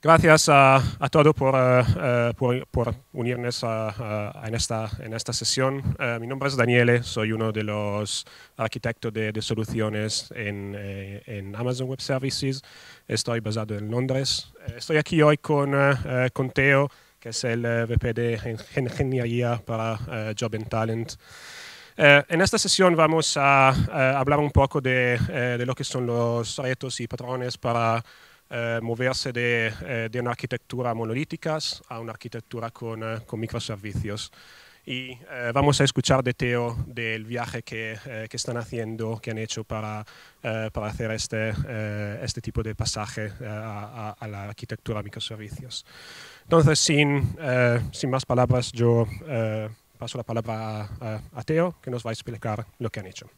Gracias a, todos por, eh, eh, por, unirnos a, en, esta, en esta sesión. Eh, mi nombre es Daniele, soy uno de los arquitectos de, soluciones en, en, Amazon Web Services. Estoy basado en Londres. Estoy aquí hoy con, con Teo, que es el VP de Ingeniería para Job and Talent. en esta sesión vamos a, hablar un poco de, de, lo que son los retos y patrones para eh, moverse de, eh, de, una arquitectura monolítica a una arquitectura con, eh, con microservicios. Y vamos a escuchar de Teo del viaje que, que están haciendo, que han hecho para, para hacer este, este tipo de pasaje a, la arquitectura microservicios. Entonces, sin, sin más palabras, yo paso la palabra a, a Teo, que nos va a explicar lo que han hecho.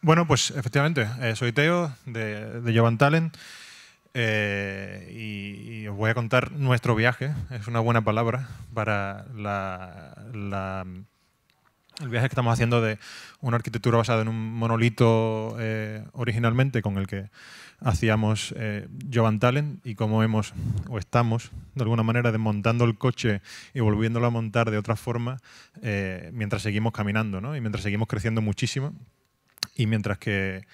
Bueno, pues efectivamente, eh, soy Teo de, de Jovan Talent eh, y, os voy a contar nuestro viaje. Es una buena palabra para el viaje que estamos haciendo de una arquitectura basada en un monolito eh, originalmente con el que hacíamos Jovan Talent y cómo hemos o estamos de alguna manera desmontando el coche y volviéndolo a montar de otra forma mientras seguimos caminando y mientras seguimos creciendo muchísimo. Y mientras que,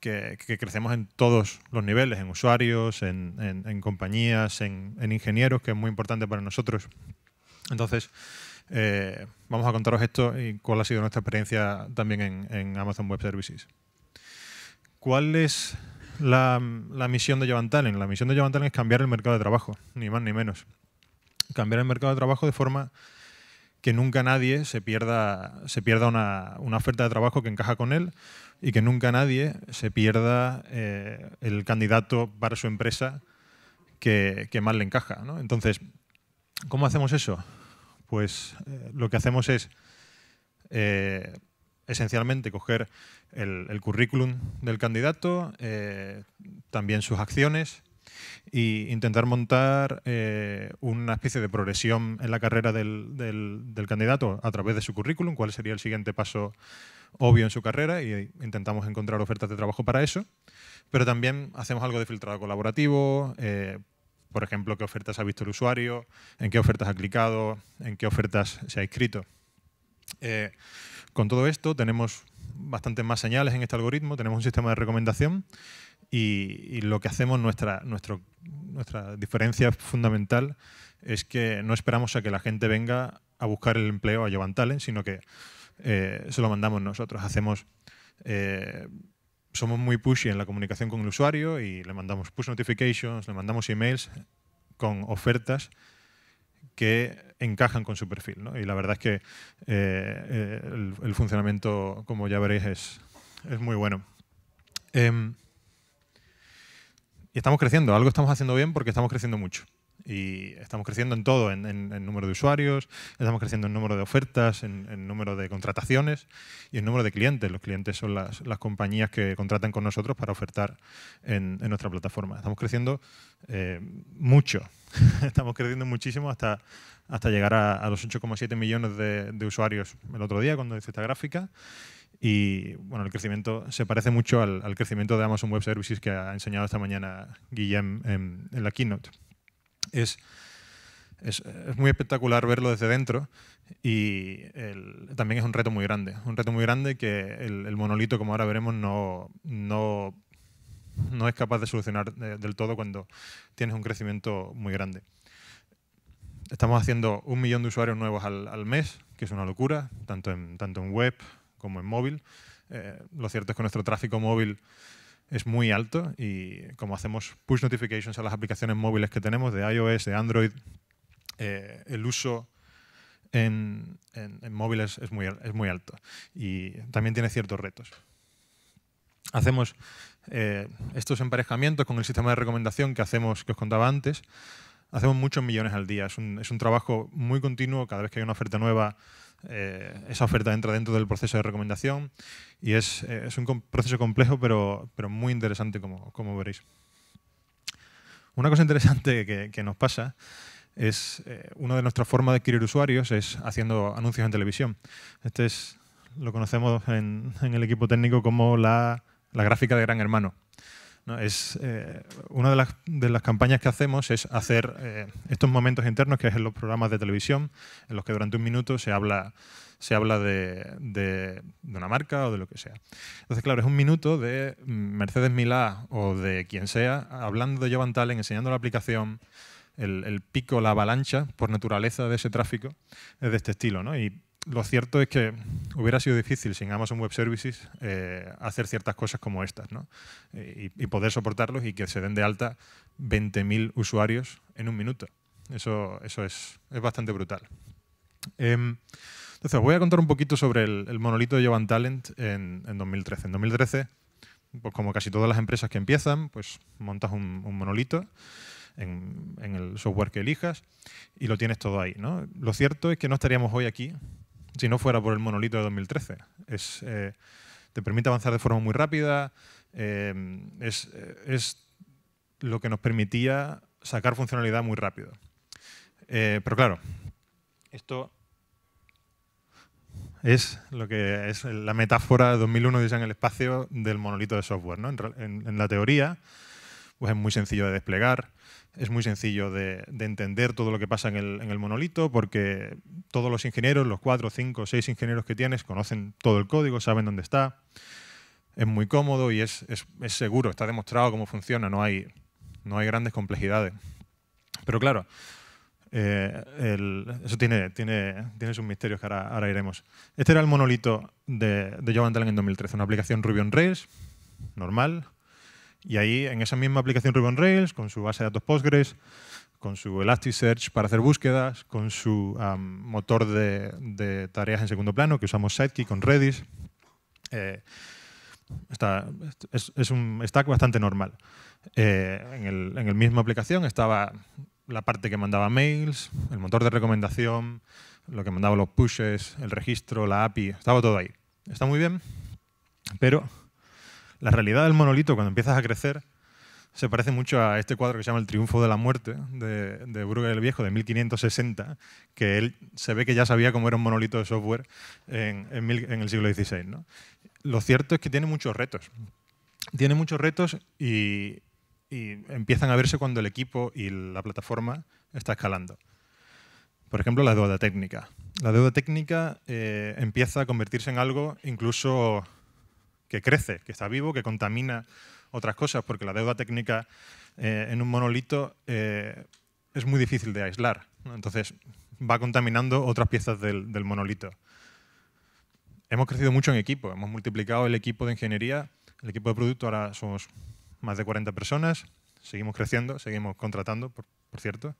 crecemos en todos los niveles, en usuarios, en, compañías, en, ingenieros, que es muy importante para nosotros. Entonces, eh, vamos a contaros esto y cuál ha sido nuestra experiencia también en, Amazon Web Services. ¿Cuál es la, misión de Jovan La misión de Jovan es cambiar el mercado de trabajo, ni más ni menos. Cambiar el mercado de trabajo de forma que nunca nadie se pierda, se pierda una, oferta de trabajo que encaja con él y que nunca nadie se pierda eh, el candidato para su empresa que, que más le encaja. Entonces, ¿cómo hacemos eso? Pues eh, lo que hacemos es eh, esencialmente coger el, currículum del candidato, también sus acciones, e intentar montar eh, una especie de progresión en la carrera del, del, candidato a través de su currículum, cuál sería el siguiente paso obvio en su carrera y intentamos encontrar ofertas de trabajo para eso, pero también hacemos algo de filtrado colaborativo, eh, por ejemplo, qué ofertas ha visto el usuario, en qué ofertas ha clicado, en qué ofertas se ha inscrito. Eh, con todo esto tenemos bastantes más señales en este algoritmo, tenemos un sistema de recomendación y, lo que hacemos, nuestra, nuestro, nuestra diferencia fundamental es que no esperamos a que la gente venga a buscar el empleo a Jovan Talent, sino que eh, se lo mandamos nosotros. Hacemos, eh, somos muy pushy en la comunicación con el usuario y le mandamos push notifications, le mandamos emails con ofertas que encajan con su perfil. Y la verdad es que eh, el, funcionamiento, como ya veréis, es, es muy bueno. Em, y estamos creciendo, algo estamos haciendo bien porque estamos creciendo mucho. Y estamos creciendo en todo, en, número de usuarios, estamos creciendo en número de ofertas, en, número de contrataciones y en número de clientes. Los clientes son las, compañías que contratan con nosotros para ofertar en, nuestra plataforma. Estamos creciendo eh, mucho, estamos creciendo muchísimo hasta, hasta llegar a, los 8,7 millones de, de usuarios el otro día cuando hice esta gráfica y bueno, el crecimiento se parece mucho al, crecimiento de Amazon Web Services que ha enseñado esta mañana Guillem en, la keynote. Es, es, muy espectacular verlo desde dentro y también es un reto muy grande. Un reto muy grande que el, monolito, como ahora veremos, no, no, es capaz de solucionar eh, del todo cuando tienes un crecimiento muy grande. Estamos haciendo un millón de usuarios nuevos al, mes, que es una locura, tanto en, tanto en web como en móvil. Eh, lo cierto es que nuestro tráfico móvil es muy alto y como hacemos push notifications a las aplicaciones móviles que tenemos de iOS, de Android, eh, el uso en, en, móviles es muy, es muy alto y también tiene ciertos retos. Hacemos eh, estos emparejamientos con el sistema de recomendación que hacemos, que os contaba antes, hacemos muchos millones al día. Es un, es un trabajo muy continuo, cada vez que hay una oferta nueva eh, esa oferta entra dentro del proceso de recomendación y es, eh, un proceso complejo pero, muy interesante como, veréis. Una cosa interesante que, nos pasa es eh, una de nuestras formas de adquirir usuarios es haciendo anuncios en televisión. Este lo conocemos en, el equipo técnico como la gráfica de Gran Hermano. Es, eh, una de las, de las, campañas que hacemos es hacer eh, estos momentos internos que es en los programas de televisión, en los que durante un minuto se habla, se habla de, de, una marca o de lo que sea. Entonces, claro, es un minuto de Mercedes Milá o de quien sea, hablando de Jovan Talen, enseñando la aplicación, el, pico, la avalancha por naturaleza de ese tráfico es de este estilo, ¿no? lo cierto es que hubiera sido difícil sin Amazon Web Services eh, hacer ciertas cosas como estas ¿no? Eh, y, poder soportarlos y que se den de alta 20.000 usuarios en un minuto. Eso, eso es, bastante brutal. Em, entonces, os voy a contar un poquito sobre el, monolito de Jovan Talent en, 2013. En 2013, pues como casi todas las empresas que empiezan, pues montas un, monolito en, el software que elijas y lo tienes todo ahí. Lo cierto es que no estaríamos hoy aquí si no fuera por el monolito de 2013. Eh, te permite avanzar de forma muy rápida, eh, eh, es, lo que nos permitía sacar funcionalidad muy rápido. pero claro, esto es lo que es la metáfora de 2001 dice en el espacio del monolito de software. ¿no? En, en, la teoría, pues es muy sencillo de desplegar, es muy sencillo de, entender todo lo que pasa en el, monolito porque todos los ingenieros, los cuatro, cinco, seis ingenieros que tienes, conocen todo el código, saben dónde está. Es muy cómodo y es, seguro, está demostrado cómo funciona, no hay, no hay grandes complejidades. Pero claro, eh, eso tiene, tiene, tiene, sus misterios que ahora, iremos. Este era el monolito de, de Jovan en 2013, una aplicación Ruby on Rails, normal, y ahí, en esa misma aplicación Ruby on Rails, con su base de datos Postgres, con su Elasticsearch para hacer búsquedas, con su motor de, tareas en segundo plano, que usamos Sidekick con Redis, eh, está, es, un stack bastante normal. Eh, en, el, en la misma aplicación estaba la parte que mandaba mails, el motor de recomendación, lo que mandaba los pushes, el registro, la API, estaba todo ahí. Está muy bien, pero la realidad del monolito cuando empiezas a crecer se parece mucho a este cuadro que se llama El triunfo de la muerte de, Bruegel el Viejo de 1560, que él se ve que ya sabía cómo era un monolito de software en, el siglo XVI. Lo cierto es que tiene muchos retos. Tiene muchos retos y, empiezan a verse cuando el equipo y la plataforma está escalando. Por ejemplo, la deuda técnica. La deuda técnica eh, empieza a convertirse en algo incluso que crece, que está vivo, que contamina otras cosas, porque la deuda técnica eh, en un monolito eh, es muy difícil de aislar. Entonces va contaminando otras piezas del, monolito. Hemos crecido mucho en equipo, hemos multiplicado el equipo de ingeniería, el equipo de producto ahora somos más de 40 personas, seguimos creciendo, seguimos contratando, por, cierto.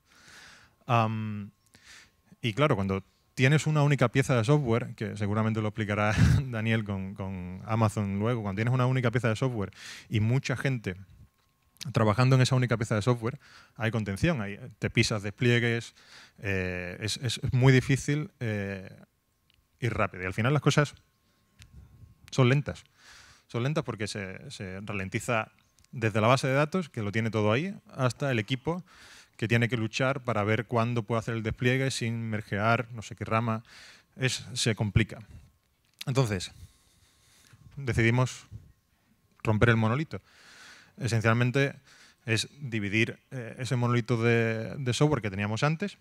y claro, cuando tienes una única pieza de software, que seguramente lo explicará Daniel con, Amazon luego, cuando tienes una única pieza de software y mucha gente trabajando en esa única pieza de software, hay contención, hay, te pisas despliegues, eh, es, muy difícil y eh, ir rápido. Y al final las cosas son lentas. Son lentas porque se ralentiza desde la base de datos, que lo tiene todo ahí, hasta el equipo que tiene que luchar para ver cuándo puede hacer el despliegue sin mergear no sé qué rama, es, se complica. Entonces, decidimos romper el monolito. Esencialmente es dividir eh, ese monolito de, software que teníamos antes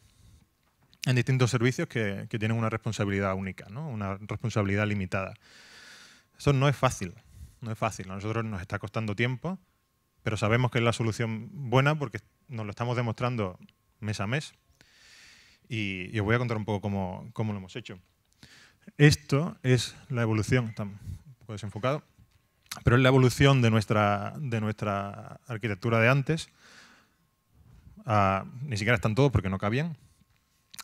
en distintos servicios que, tienen una responsabilidad única, ¿no? una responsabilidad limitada. Eso no es fácil, no es fácil. A nosotros nos está costando tiempo, pero sabemos que es la solución buena porque nos lo estamos demostrando mes a mes. Y, os voy a contar un poco cómo, cómo, lo hemos hecho. Esto es la evolución, está un poco desenfocado, pero es la evolución de nuestra, de nuestra arquitectura de antes. Ah, ni siquiera están todos porque no cabían,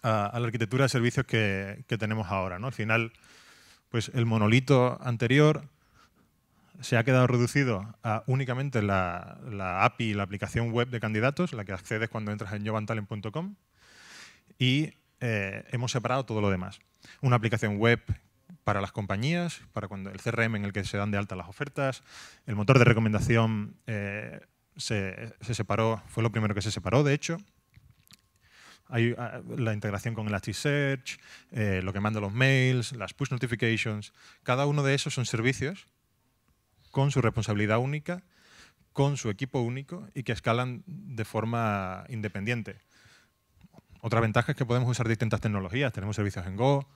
a, a la arquitectura de servicios que, que tenemos ahora. ¿no? Al final, pues el monolito anterior se ha quedado reducido a únicamente la, API API, la aplicación web de candidatos, la que accedes cuando entras en jovantalent.com, y eh, hemos separado todo lo demás. Una aplicación web para las compañías, para cuando el CRM en el que se dan de alta las ofertas, el motor de recomendación eh, se, separó, fue lo primero que se separó, de hecho. Hay ah, la integración con Elasticsearch, Search, lo que manda los mails, las push notifications. Cada uno de esos son servicios con su responsabilidad única, con su equipo único y que escalan de forma independiente. Otra ventaja es que podemos usar distintas tecnologías. Tenemos servicios en Go,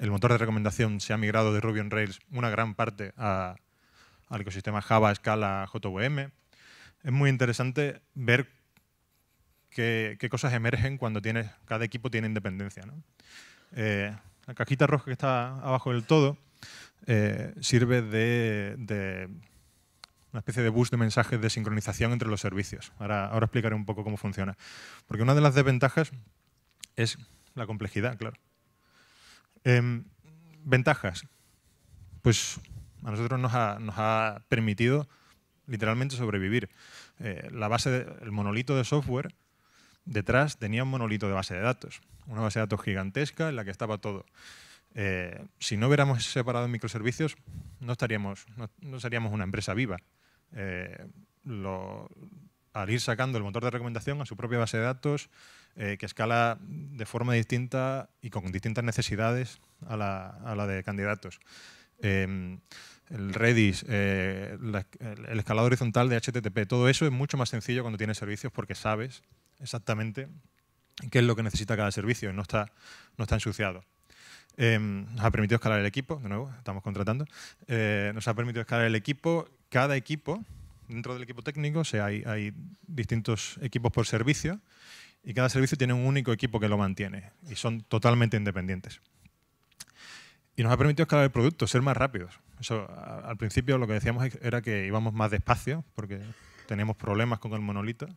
el motor de recomendación se ha migrado de Ruby on Rails una gran parte al ecosistema Java, Scala, JVM. Es muy interesante ver qué, cosas emergen cuando cada equipo tiene independencia. Eh, la cajita roja que está abajo del todo eh, sirve de, una especie de bus de mensajes de sincronización entre los servicios. Ahora, ahora explicaré un poco cómo funciona. Porque una de las desventajas es la complejidad, claro. Em, ventajas. Pues a nosotros nos ha, permitido literalmente sobrevivir. Eh, la base, el monolito de software detrás tenía un monolito de base de datos, una base de datos gigantesca en la que estaba todo. Eh, si no hubiéramos separado en microservicios, no estaríamos, no, seríamos una empresa viva. Eh, al ir sacando el motor de recomendación a su propia base de datos, eh, que escala de forma distinta y con distintas necesidades a la, de candidatos. Em, el Redis, el escalado horizontal de HTTP, todo eso es mucho más sencillo cuando tienes servicios porque sabes exactamente qué es lo que necesita cada servicio y no está, no está ensuciado. Em, nos ha permitido escalar el equipo, de nuevo, estamos contratando. Eh, nos ha permitido escalar el equipo. Cada equipo, dentro del equipo técnico, hay, hay, distintos equipos por servicio y cada servicio tiene un único equipo que lo mantiene y son totalmente independientes. Y nos ha permitido escalar el producto, ser más rápidos. al principio lo que decíamos era que íbamos más despacio porque teníamos problemas con el monolito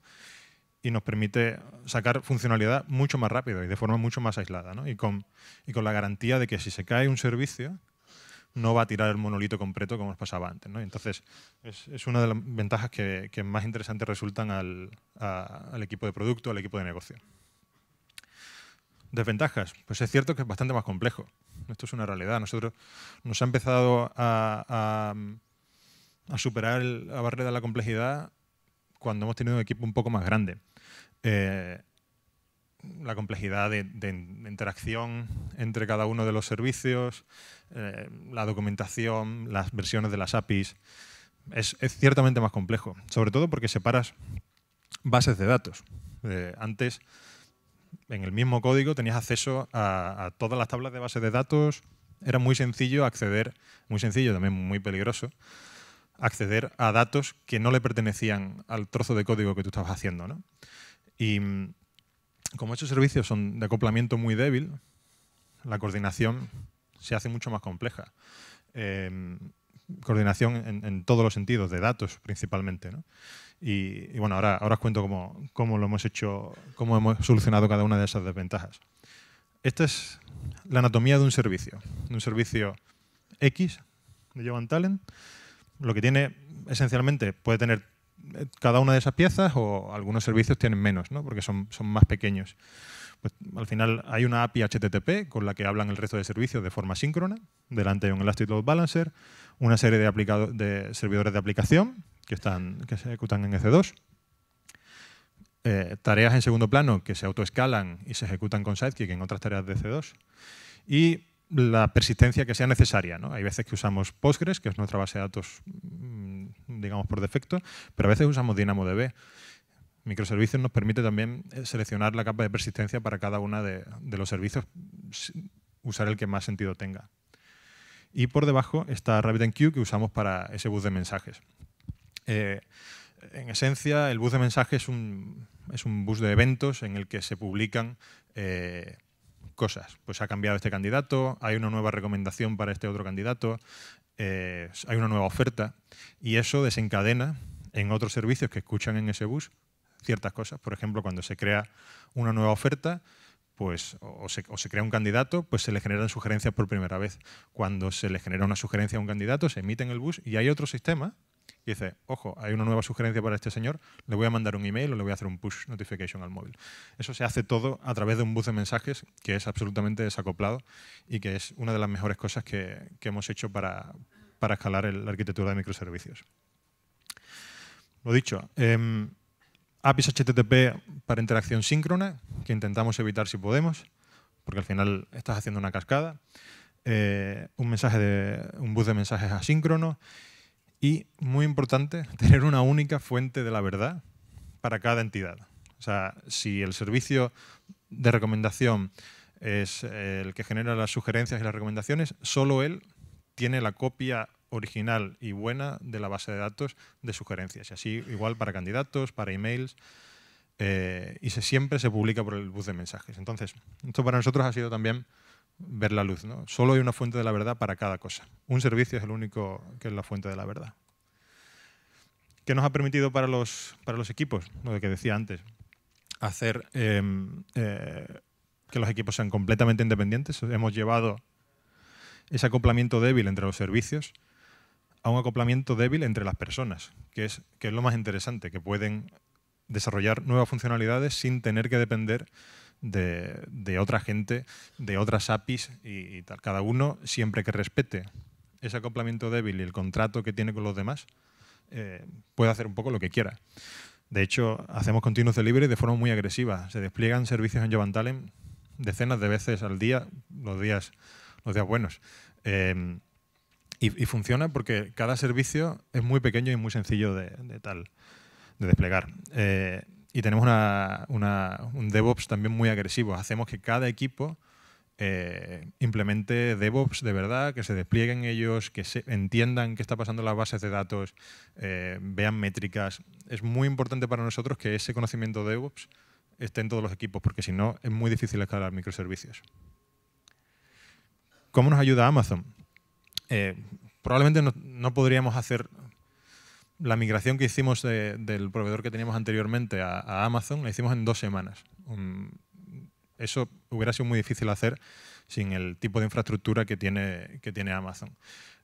y nos permite sacar funcionalidad mucho más rápido y de forma mucho más aislada. Y, con, con la garantía de que si se cae un servicio, no va a tirar el monolito completo como nos pasaba antes. Entonces, es, una de las ventajas que, más interesantes resultan al, equipo de producto, al equipo de negocio. Desventajas. Pues es cierto que es bastante más complejo. Esto es una realidad. Nosotros nos ha empezado a, superar la barrera de la complejidad cuando hemos tenido un equipo un poco más grande. Eh, la complejidad de, interacción entre cada uno de los servicios, eh, la documentación, las versiones de las APIs. Es, ciertamente más complejo, sobre todo porque separas bases de datos. Eh, antes, en el mismo código, tenías acceso a, a, todas las tablas de bases de datos. Era muy sencillo acceder, muy sencillo, también muy peligroso, acceder a datos que no le pertenecían al trozo de código que tú estabas haciendo. ¿no? Y mm, como estos servicios son de acoplamiento muy débil, la coordinación se hace mucho más compleja. Em, coordinación en, todos los sentidos, de datos principalmente. Y, bueno, ahora, ahora os cuento cómo, lo hemos hecho, cómo hemos solucionado cada una de esas desventajas. Esta es la anatomía de un servicio, de un servicio X de Jovan Talent. Lo que tiene esencialmente puede tener cada una de esas piezas o algunos servicios tienen menos, ¿no? porque son, más pequeños. Pues, al final hay una API HTTP con la que hablan el resto de servicios de forma síncrona, delante de un Elastic Load Balancer, una serie de, de servidores de aplicación que, están, que se ejecutan en EC2, eh, tareas en segundo plano que se autoescalan y se ejecutan con Sidekick en otras tareas de EC2, y la persistencia que sea necesaria. ¿no? Hay veces que usamos Postgres, que es nuestra base de datos, mm, digamos, por defecto, pero a veces usamos DynamoDB. Microservicios nos permite también eh, seleccionar la capa de persistencia para cada uno de, los servicios, usar el que más sentido tenga. Y por debajo está RabbitMQ, que usamos para ese bus de mensajes. Eh, en esencia, el bus de mensajes es un, bus de eventos en el que se publican eh, cosas. Pues ha cambiado este candidato, hay una nueva recomendación para este otro candidato, eh, hay una nueva oferta y eso desencadena en otros servicios que escuchan en ese bus ciertas cosas. Por ejemplo, cuando se crea una nueva oferta, pues o se, o se, crea un candidato, pues se le generan sugerencias por primera vez. Cuando se le genera una sugerencia a un candidato, se emite en el bus y hay otro sistema y dice, ojo, hay una nueva sugerencia para este señor, le voy a mandar un email o le voy a hacer un push notification al móvil. Eso se hace todo a través de un bus de mensajes que es absolutamente desacoplado y que es una de las mejores cosas que, hemos hecho para, escalar la arquitectura de microservicios. Lo dicho, em, APIs HTTP para interacción síncrona, que intentamos evitar si podemos, porque al final estás haciendo una cascada. Eh, un mensaje de un bus de mensajes asíncrono y, muy importante, tener una única fuente de la verdad para cada entidad. O sea, si el servicio de recomendación es el que genera las sugerencias y las recomendaciones, solo él tiene la copia original y buena de la base de datos de sugerencias. Y así igual para candidatos, para emails. Eh, y se, siempre se publica por el bus de mensajes. Entonces, esto para nosotros ha sido también ver la luz. ¿no? Solo hay una fuente de la verdad para cada cosa. Un servicio es el único que es la fuente de la verdad. ¿Qué nos ha permitido para los, para los equipos? Lo que decía antes, hacer em, eh, que los equipos sean completamente independientes. Hemos llevado ese acoplamiento débil entre los servicios a un acoplamiento débil entre las personas, que es, que es lo más interesante, que pueden desarrollar nuevas funcionalidades sin tener que depender de, otra gente, de otras APIs y, tal. Cada uno, siempre que respete ese acoplamiento débil y el contrato que tiene con los demás, eh, puede hacer un poco lo que quiera. De hecho, hacemos continuos de delivery de forma muy agresiva. Se despliegan servicios en Jovan decenas de veces al día, los días, los días buenos. Eh, y, funciona porque cada servicio es muy pequeño y muy sencillo de, tal, de desplegar. Eh, y tenemos una, un DevOps también muy agresivo. Hacemos que cada equipo eh, implemente DevOps de verdad, que se desplieguen ellos, que se entiendan qué está pasando en las bases de datos, eh, vean métricas. Es muy importante para nosotros que ese conocimiento de DevOps esté en todos los equipos, porque si no es muy difícil escalar microservicios. ¿Cómo nos ayuda Amazon? Eh, probablemente no, podríamos hacer la migración que hicimos del proveedor que teníamos anteriormente a, Amazon la hicimos en dos semanas. eso hubiera sido muy difícil hacer sin el tipo de infraestructura que tiene, que tiene Amazon.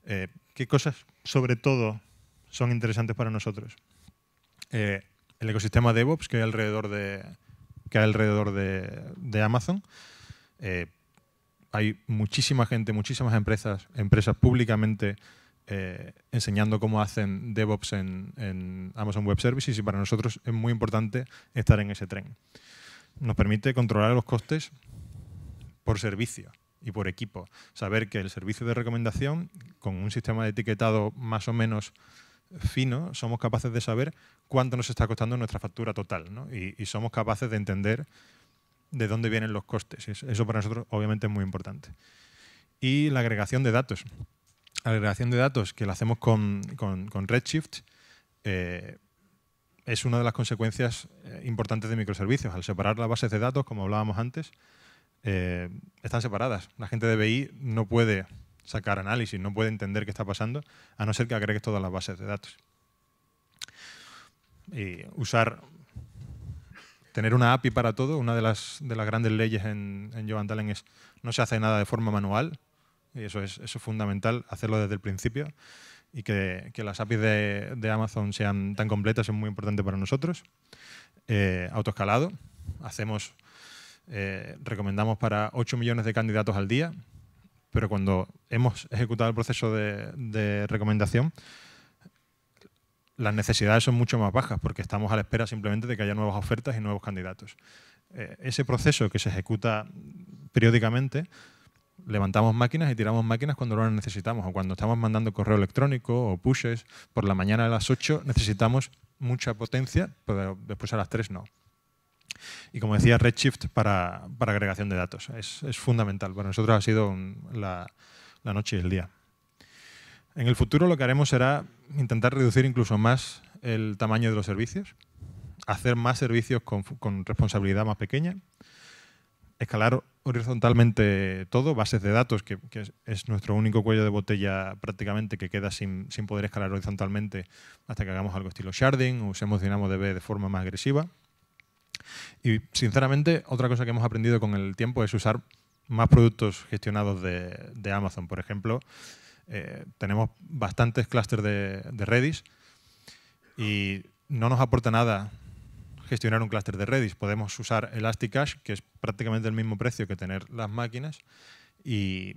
Eh, ¿Qué cosas, sobre todo, son interesantes para nosotros? Eh, el ecosistema DevOps que hay alrededor de, que alrededor de, Amazon. Eh, hay muchísima gente, muchísimas empresas, empresas públicamente eh, enseñando cómo hacen DevOps en, Amazon Web Services y para nosotros es muy importante estar en ese tren. Nos permite controlar los costes por servicio y por equipo. Saber que el servicio de recomendación, con un sistema de etiquetado más o menos fino, somos capaces de saber cuánto nos está costando nuestra factura total y somos capaces de entender de dónde vienen los costes. Eso para nosotros obviamente es muy importante. Y la agregación de datos la agregación de datos que la hacemos con, Redshift eh, es una de las consecuencias eh, importantes de microservicios. Al separar las bases de datos, como hablábamos antes, eh, están separadas. La gente de BI no puede sacar análisis, no puede entender qué está pasando, a no ser que agregues todas las bases de datos. Y usar, tener una API para todo, una de las, grandes leyes en, en Jovan es no se hace nada de forma manual, y eso es, eso fundamental, hacerlo desde el principio y que, que las APIs de, de, Amazon sean tan completas es muy importante para nosotros. Eh, autoescalado, hacemos, eh, recomendamos para 8 millones de candidatos al día, pero cuando hemos ejecutado el proceso de, de recomendación, las necesidades son mucho más bajas porque estamos a la espera simplemente de que haya nuevas ofertas y nuevos candidatos. Eh, ese proceso que se ejecuta periódicamente levantamos máquinas y tiramos máquinas cuando las necesitamos o cuando estamos mandando correo electrónico o pushes. Por la mañana a las 8 necesitamos mucha potencia, pero después a las 3 no. Y como decía, Redshift para, para agregación de datos. Es, fundamental. Para nosotros ha sido la, noche y el día. En el futuro lo que haremos será intentar reducir incluso más el tamaño de los servicios, hacer más servicios con, con responsabilidad más pequeña, escalar horizontalmente todo, bases de datos, que, es, nuestro único cuello de botella prácticamente que queda sin, poder escalar horizontalmente hasta que hagamos algo estilo sharding, o usemos DynamoDB de forma más agresiva. Y sinceramente, otra cosa que hemos aprendido con el tiempo es usar más productos gestionados de, Amazon. Por ejemplo, eh, tenemos bastantes clústeres de Redis y no nos aporta nada gestionar un clúster de Redis. Podemos usar Elasticache, que es prácticamente el mismo precio que tener las máquinas, y,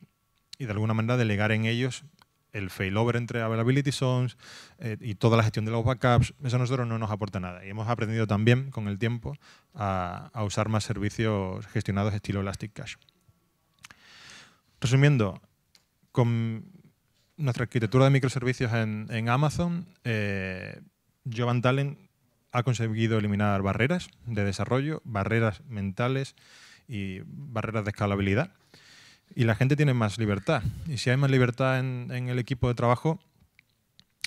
de alguna manera delegar en ellos el failover entre availability zones eh, y toda la gestión de los backups, eso a nosotros no nos aporta nada. Y hemos aprendido también con el tiempo a, usar más servicios gestionados estilo Elasticash. Resumiendo, con nuestra arquitectura de microservicios en, Amazon, eh, Jovan Talen ha conseguido eliminar barreras de desarrollo, barreras mentales y barreras de escalabilidad. Y la gente tiene más libertad. Y si hay más libertad en, el equipo de trabajo,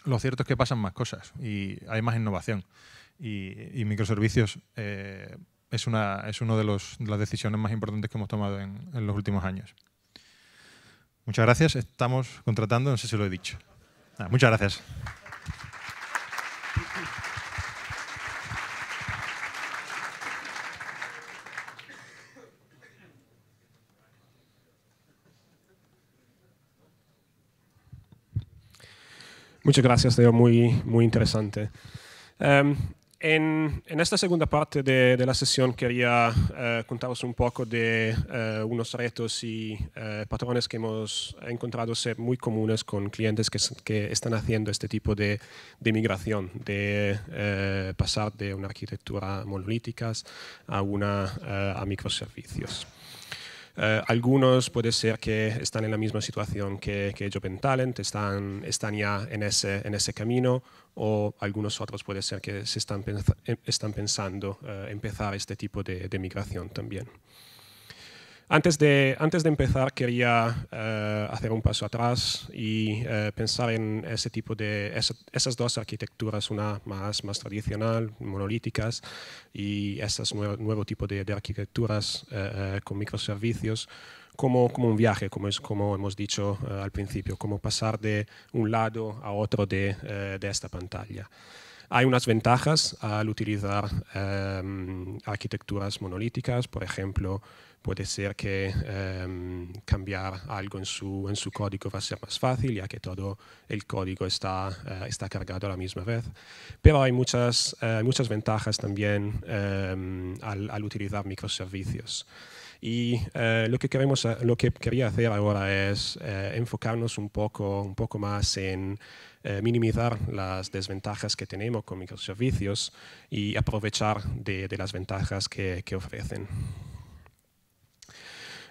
lo cierto es que pasan más cosas y hay más innovación. Y, microservicios eh, es una uno de, las decisiones más importantes que hemos tomado en, los últimos años. Muchas gracias. Estamos contratando, no sé si lo he dicho. muchas gracias. Muchas gracias, Teo, muy, muy interesante. Em, en, esta segunda parte de, la sesión quería eh, contaros un poco de eh, unos retos y eh, patrones que hemos encontrado ser muy comunes con clientes que, están haciendo este tipo de, de migración, de pasar de una arquitectura monolítica a una a microservicios. Eh, algunos puede ser que están en la misma situación que, que Talent, están, ya en ese, camino, o algunos otros puede ser que se están, eh, pensando eh, empezar este tipo de migración también. Antes de, antes de empezar, quería eh, hacer un paso atrás y eh, pensar en ese tipo de, esas dos arquitecturas, una más, más tradicional, monolíticas, y ese nuevo tipo de, arquitecturas eh, con microservicios, como, como un viaje, como, es, como hemos dicho al principio, como pasar de un lado a otro de, de esta pantalla. Hay unas ventajas al utilizar arquitecturas monolíticas, por ejemplo, puede ser que ehm, cambiar algo en su, su código va a ser más fácil, ya que todo el código está, eh, cargado a la misma vez. Pero hay muchas, eh, muchas ventajas también ehm, al, utilizar microservicios. Y eh, lo, que queremos, lo que quería hacer ahora es enfocarnos un poco, un poco más en minimizar las desventajas que tenemos con microservicios y aprovechar de, de las ventajas que, que ofrecen.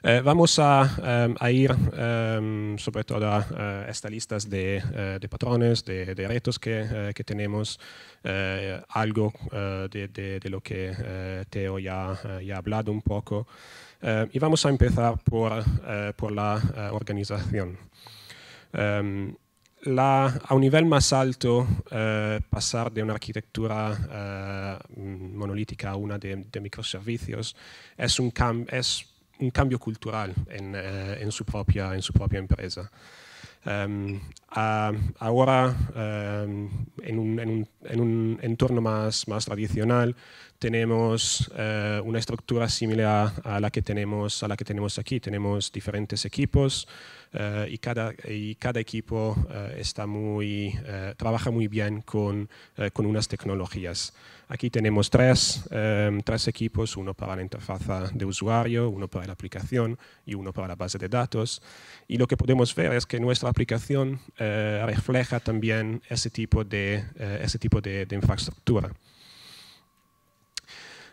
Eh, vamos a, em, ir em, sobre todo a, estas listas eh, de, patrones, de, retos que, eh, que tenemos, algo de, de, lo que Teo ya, ya ha hablado un poco. y vamos a empezar por, por la organización. Em, la, a un nivel más alto, pasar de una arquitectura monolítica a una de, microservicios es un, cambio. es un cambio cultural en, eh, su, propia, en su propia empresa. Ehm, ahora, en, ehm, un, en, un, en, un, entorno más, más tradicional, tenemos eh, una estructura similar a la que tenemos, a la que tenemos aquí. Tenemos diferentes equipos, eh, y, cada, equipo eh, está muy, eh, trabaja muy bien con, unas tecnologías. Aquí tenemos tres, em, equipos, uno para la interfaz de usuario, uno para la aplicación y uno para la base de datos. Y lo que podemos ver es que nuestra aplicación refleja también ese tipo ese tipo de infraestructura.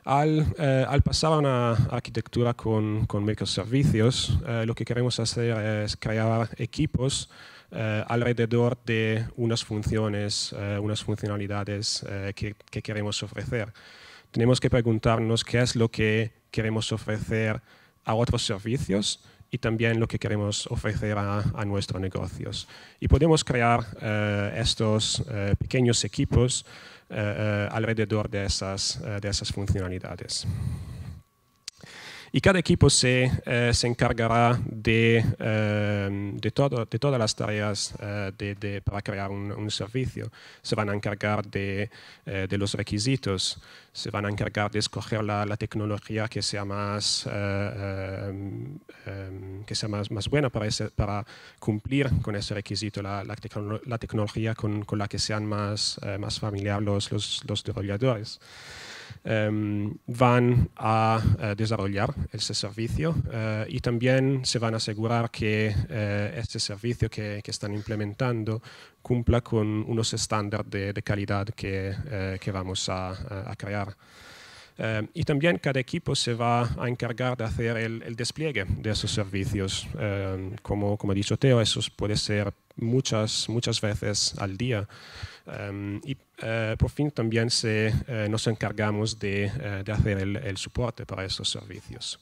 Eh, al, pasar a una arquitectura con, microservicios, eh, lo que queremos hacer es crear equipos eh, alrededor de unas funciones, unas funcionalidades que, queremos ofrecer. Tenemos que preguntarnos qué es lo que queremos ofrecer a otros servicios y también lo que queremos ofrecer a nuestros negocios. Y podemos crear estos pequeños equipos eh, eh, alrededor de esas, eh, de esas funcionalidades. Y cada equipo se, eh, se encargará de, eh, de, de, todas las tareas eh, para crear un, un, servicio. Se van a encargar de, los requisitos, se van a encargar de escoger la, la tecnología que sea más, em, que sea más, más buena para, para cumplir con ese requisito, la, la, tecnología con, con, la que sean más, más familiares los, los, los desarrolladores. Em, van a, eh, desarrollar ese servicio eh, y también se van a asegurar que ese eh, este servicio que, están implementando cumpla con unos estándares de, calidad que, vamos a, crear. Em, y también cada equipo se va a encargar de hacer el, despliegue de esos servicios. Em, como, como ha dicho Teo, eso puede ser muchas, muchas veces al día. Em, y eh, por fin también eh, nos encargamos de, eh, hacer el, soporte para estos servicios.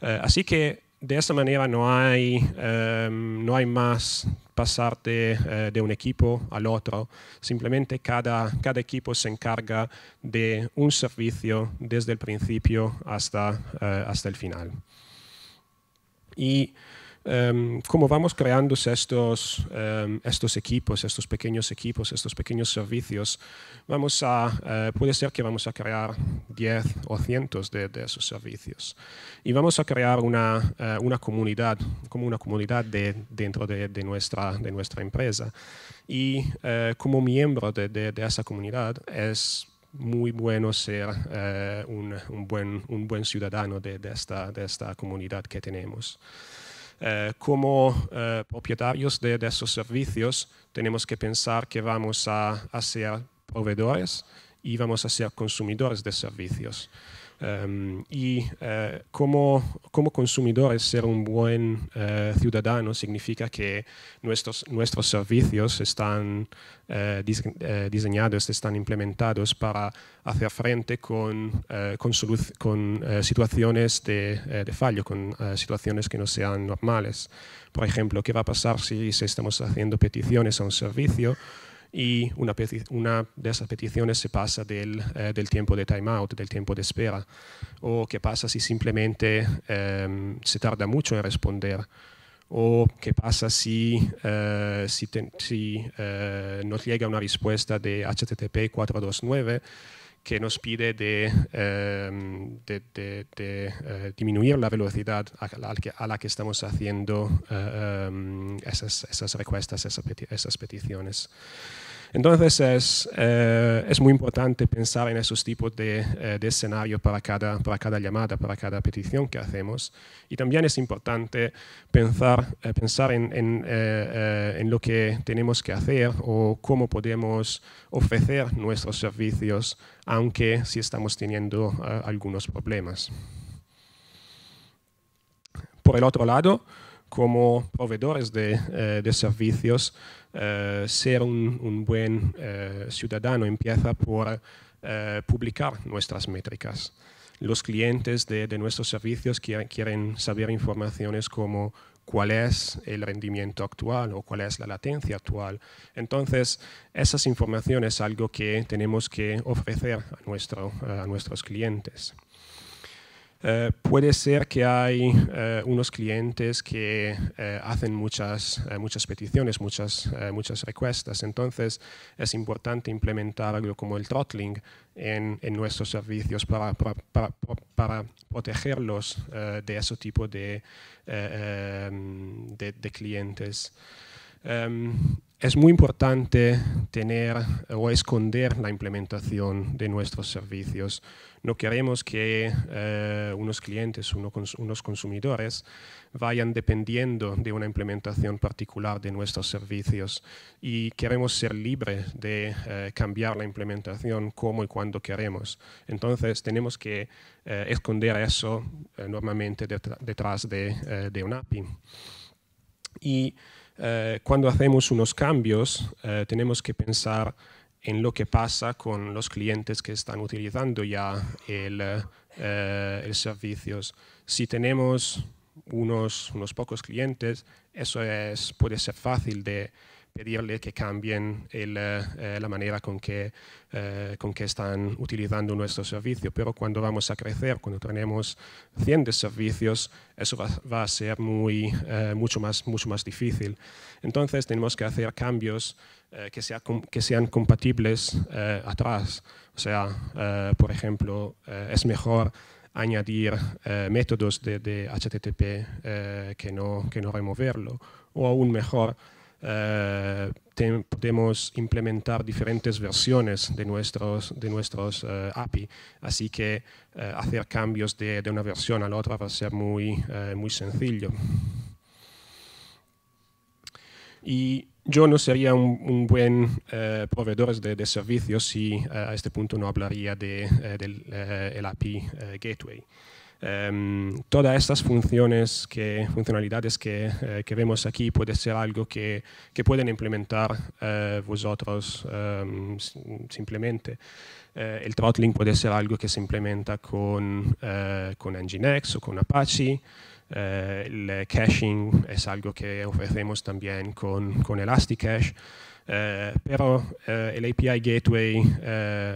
así que de esa manera no hay, em, no hay más pasarte de, de, un equipo al otro. Simplemente cada, cada equipo se encarga de un servicio desde el principio hasta, hasta el final. Y Em, como vamos creando em, estos, equipos, estos pequeños equipos, estos pequeños servicios. Vamos a, eh, puede ser que vamos a crear 10 o cientos de, esos servicios. Y vamos a crear una, eh, una comunidad, como una comunidad dentro de, de, nuestra, de nuestra empresa. Y eh, como miembro de esa comunidad es muy bueno ser un, buen, un, buen, ciudadano de, esta, de, esta, comunidad que tenemos. Eh, como eh, propietarios de, esos servicios tenemos que pensar que vamos a ser proveedores y vamos a ser consumidores de servicios. Em, y eh, como, como, consumidores, ser un buen eh, ciudadano significa que nuestros, servicios están eh, diseñados, están implementados para hacer frente con, situaciones de, de, fallo, con situaciones que no sean normales. Por ejemplo, ¿qué va a pasar si estamos haciendo peticiones a un servicio? y una, de esas peticiones se pasa del, eh, tiempo de timeout, del tiempo de espera, o qué pasa si simplemente em, se tarda mucho en responder, o qué pasa si, eh, eh, nos llega una respuesta de HTTP 429 que nos pide de, em, disminuir la velocidad a la que, estamos haciendo em, esas, esas esas peticiones. Entonces es, eh, es muy importante pensar en esos tipos de, eh, de escenarios para cada, para cada llamada, para cada petición que hacemos. Y también es importante pensar, eh, pensar en, en, lo que tenemos que hacer o cómo podemos ofrecer nuestros servicios, aunque si estamos teniendo algunos problemas. Por el otro lado, como proveedores de, eh, servicios, eh, ser un, buen eh, ciudadano empieza por publicar nuestras métricas. Los clientes de, nuestros servicios quieren, saber informaciones como cuál es el rendimiento actual o cuál es la latencia actual. Entonces, esas informaciones es algo que tenemos que ofrecer a nuestros clientes. Eh, puede ser que hay eh, unos clientes que eh, hacen muchas, muchas peticiones, muchas, muchas Entonces, es importante implementar algo como el throttling en, nuestros servicios para, para, protegerlos de ese tipo de, em, de, clientes. Em, es muy importante tener o esconder la implementación de nuestros servicios. No queremos que eh, unos clientes, unos consumidores vayan dependiendo de una implementación particular de nuestros servicios y queremos ser libres de eh, cambiar la implementación como y cuando queremos. Entonces tenemos que eh, esconder eso normalmente detrás de, de un API. Y cuando hacemos unos cambios tenemos que pensar en lo que pasa con los clientes que están utilizando ya el, eh, servicios. Si tenemos unos, pocos clientes, eso puede ser fácil de pedirle que cambien eh, la manera eh, con que, están utilizando nuestro servicio. Pero cuando vamos a crecer, cuando tenemos 100 de servicios, eso va, a ser muy, mucho, más, mucho más difícil. Entonces tenemos que hacer cambios eh, que, sea, que, sean compatibles eh, atrás. O sea, eh, por ejemplo, es mejor añadir métodos de, HTTP que, no, que no removerlo. O aún mejor, podemos implementar diferentes versiones de nuestros, de nuestros API. Así que hacer cambios de, de, una versión a la otra va a ser muy, muy sencillo. Y yo no sería un, buen eh, proveedor de, servicios si eh, a este punto no hablaría de, eh, del API Gateway. Em, todas estas funciones, que, funcionalidades que, vemos aquí puede ser algo que, pueden implementar vosotros em, simplemente. el throttling puede ser algo que se implementa con, con Nginx o con Apache. Eh, el caching es algo que ofrecemos también con, con Elasticache. Eh, pero eh, el API Gateway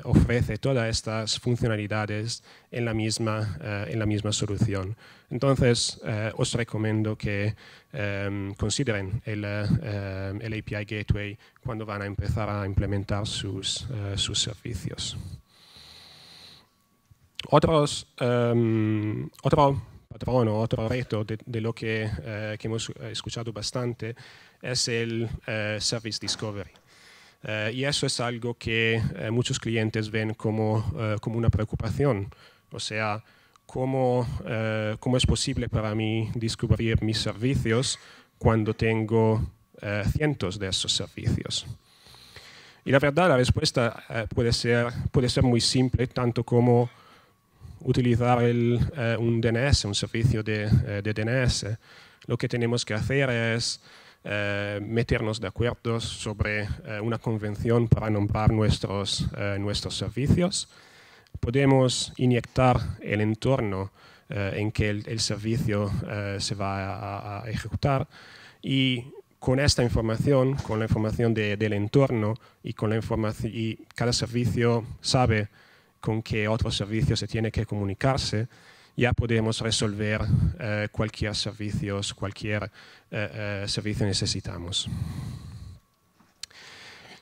ofrece todas estas funcionalidades en la misma, en la misma solución. Entonces, os recomiendo que em, consideren el, API Gateway cuando van a empezar a implementar sus, servicios. Otros, em, otro reto de, lo que, eh, hemos eh, escuchado bastante es el eh, service discovery. y eso es algo que muchos clientes ven como, una preocupación. O sea, ¿cómo, ¿cómo es posible para mí descubrir mis servicios cuando tengo cientos de esos servicios? Y la verdad, la respuesta puede, ser, puede ser muy simple, tanto como utilizar eh, un DNS, un servicio de, eh, de, DNS, lo que tenemos que hacer es eh, meternos de acuerdo sobre una convención para nombrar nuestros, nuestros servicios. Podemos inyectar el entorno en que el, servicio se va a, ejecutar y con esta información, con la información del entorno y con la información y cada servicio sabe con qué otro servicio se tiene que comunicarse, ya podemos resolver eh, cualquier eh, eh, servicio, cualquier necesitamos.